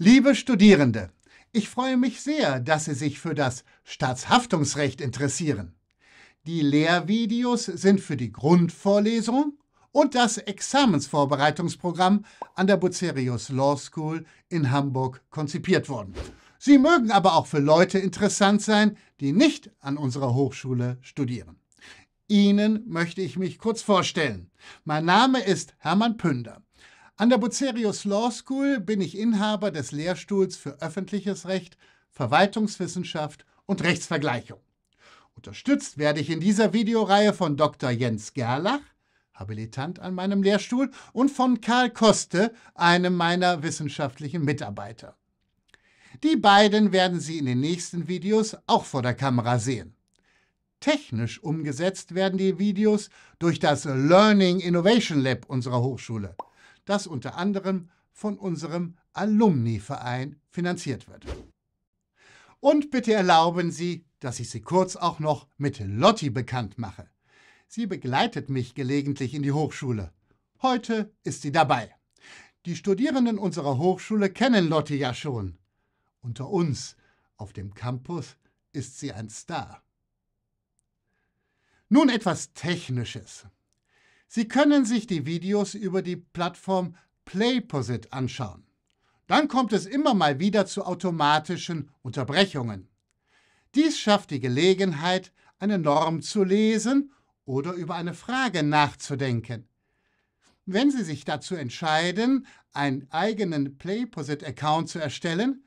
Liebe Studierende, ich freue mich sehr, dass Sie sich für das Staatshaftungsrecht interessieren. Die Lehrvideos sind für die Grundvorlesung und das Examensvorbereitungsprogramm an der Bucerius Law School in Hamburg konzipiert worden. Sie mögen aber auch für Leute interessant sein, die nicht an unserer Hochschule studieren. Ihnen möchte ich mich kurz vorstellen. Mein Name ist Hermann Pünder. An der Bucerius Law School bin ich Inhaber des Lehrstuhls für öffentliches Recht, Verwaltungswissenschaft und Rechtsvergleichung. Unterstützt werde ich in dieser Videoreihe von Dr. Jens Gerlach, Habilitant an meinem Lehrstuhl, und von Karl Koste, einem meiner wissenschaftlichen Mitarbeiter. Die beiden werden Sie in den nächsten Videos auch vor der Kamera sehen. Technisch umgesetzt werden die Videos durch das Learning Innovation Lab unserer Hochschule das unter anderem von unserem Alumni-Verein finanziert wird. Und bitte erlauben Sie, dass ich Sie kurz auch noch mit Lotti bekannt mache. Sie begleitet mich gelegentlich in die Hochschule. Heute ist sie dabei. Die Studierenden unserer Hochschule kennen Lotti ja schon. Unter uns, auf dem Campus, ist sie ein Star. Nun etwas Technisches. Sie können sich die Videos über die Plattform Playposit anschauen. Dann kommt es immer mal wieder zu automatischen Unterbrechungen. Dies schafft die Gelegenheit, eine Norm zu lesen oder über eine Frage nachzudenken. Wenn Sie sich dazu entscheiden, einen eigenen Playposit-Account zu erstellen,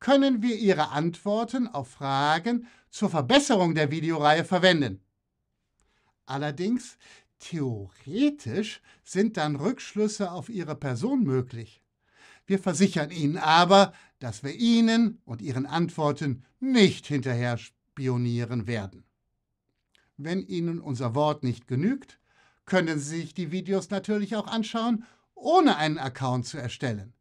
können wir Ihre Antworten auf Fragen zur Verbesserung der Videoreihe verwenden. Allerdings Theoretisch sind dann Rückschlüsse auf Ihre Person möglich. Wir versichern Ihnen aber, dass wir Ihnen und Ihren Antworten nicht hinterher spionieren werden. Wenn Ihnen unser Wort nicht genügt, können Sie sich die Videos natürlich auch anschauen, ohne einen Account zu erstellen.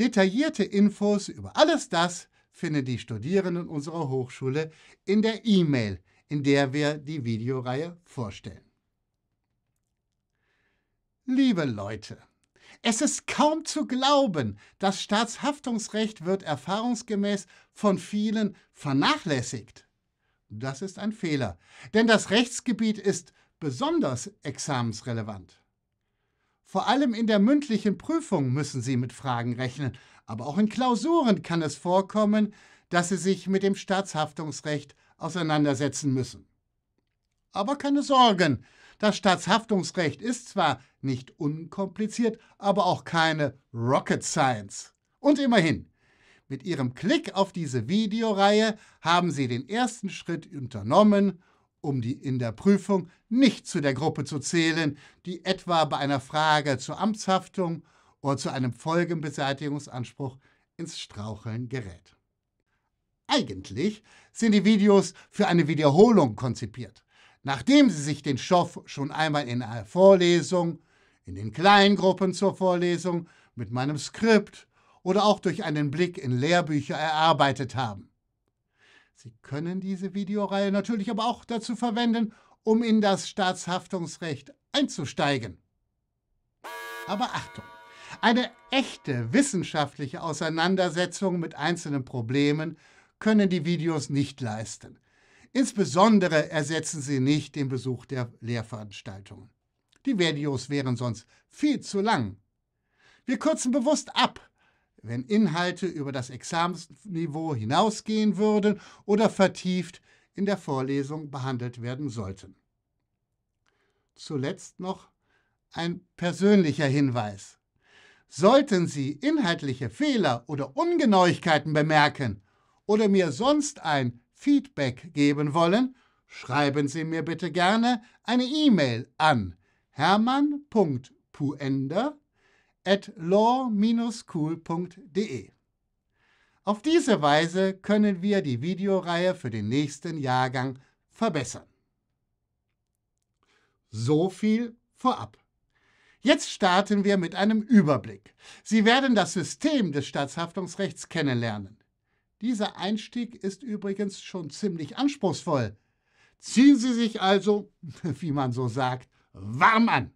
Detaillierte Infos über alles das finden die Studierenden unserer Hochschule in der E-Mail, in der wir die Videoreihe vorstellen. Liebe Leute, es ist kaum zu glauben, das Staatshaftungsrecht wird erfahrungsgemäß von vielen vernachlässigt. Das ist ein Fehler, denn das Rechtsgebiet ist besonders examensrelevant. Vor allem in der mündlichen Prüfung müssen Sie mit Fragen rechnen, aber auch in Klausuren kann es vorkommen, dass Sie sich mit dem Staatshaftungsrecht auseinandersetzen müssen. Aber keine Sorgen, das Staatshaftungsrecht ist zwar nicht unkompliziert, aber auch keine Rocket Science. Und immerhin, mit ihrem Klick auf diese Videoreihe haben sie den ersten Schritt unternommen, um die in der Prüfung nicht zu der Gruppe zu zählen, die etwa bei einer Frage zur Amtshaftung oder zu einem Folgenbeseitigungsanspruch ins Straucheln gerät. Eigentlich sind die Videos für eine Wiederholung konzipiert. Nachdem Sie sich den Stoff schon einmal in einer Vorlesung, in den Kleingruppen zur Vorlesung, mit meinem Skript oder auch durch einen Blick in Lehrbücher erarbeitet haben. Sie können diese Videoreihe natürlich aber auch dazu verwenden, um in das Staatshaftungsrecht einzusteigen. Aber Achtung! Eine echte wissenschaftliche Auseinandersetzung mit einzelnen Problemen können die Videos nicht leisten. Insbesondere ersetzen sie nicht den Besuch der Lehrveranstaltungen. Die Videos wären sonst viel zu lang. Wir kürzen bewusst ab, wenn Inhalte über das Examensniveau hinausgehen würden oder vertieft in der Vorlesung behandelt werden sollten. Zuletzt noch ein persönlicher Hinweis. Sollten Sie inhaltliche Fehler oder Ungenauigkeiten bemerken oder mir sonst ein Feedback geben wollen, schreiben Sie mir bitte gerne eine E-Mail an hermann.puender at law-school.de. Auf diese Weise können wir die Videoreihe für den nächsten Jahrgang verbessern. So viel vorab. Jetzt starten wir mit einem Überblick. Sie werden das System des Staatshaftungsrechts kennenlernen. Dieser Einstieg ist übrigens schon ziemlich anspruchsvoll. Ziehen Sie sich also, wie man so sagt, warm an.